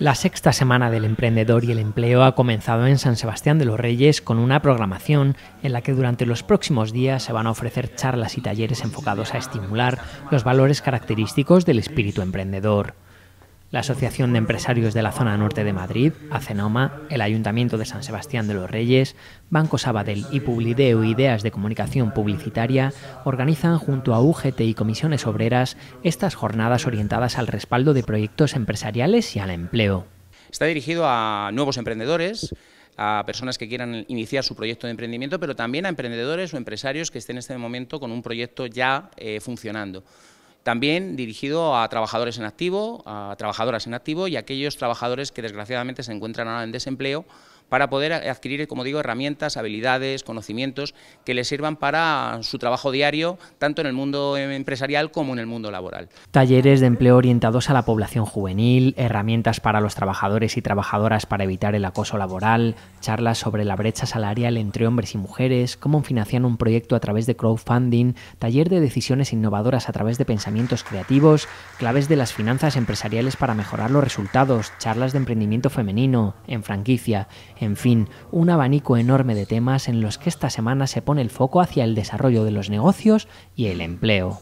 La sexta semana del emprendedor y el empleo ha comenzado en San Sebastián de los Reyes con una programación en la que durante los próximos días se van a ofrecer charlas y talleres enfocados a estimular los valores característicos del espíritu emprendedor la Asociación de Empresarios de la Zona Norte de Madrid, ACENOMA, el Ayuntamiento de San Sebastián de los Reyes, Banco Sabadell y Publideo Ideas de Comunicación Publicitaria organizan junto a UGT y Comisiones Obreras estas jornadas orientadas al respaldo de proyectos empresariales y al empleo. Está dirigido a nuevos emprendedores, a personas que quieran iniciar su proyecto de emprendimiento, pero también a emprendedores o empresarios que estén en este momento con un proyecto ya eh, funcionando. También dirigido a trabajadores en activo, a trabajadoras en activo y a aquellos trabajadores que desgraciadamente se encuentran ahora en desempleo para poder adquirir, como digo, herramientas, habilidades, conocimientos que les sirvan para su trabajo diario, tanto en el mundo empresarial como en el mundo laboral. Talleres de empleo orientados a la población juvenil, herramientas para los trabajadores y trabajadoras para evitar el acoso laboral, charlas sobre la brecha salarial entre hombres y mujeres, cómo financian un proyecto a través de crowdfunding, taller de decisiones innovadoras a través de pensamientos creativos, claves de las finanzas empresariales para mejorar los resultados, charlas de emprendimiento femenino, en franquicia, en fin, un abanico enorme de temas en los que esta semana se pone el foco hacia el desarrollo de los negocios y el empleo.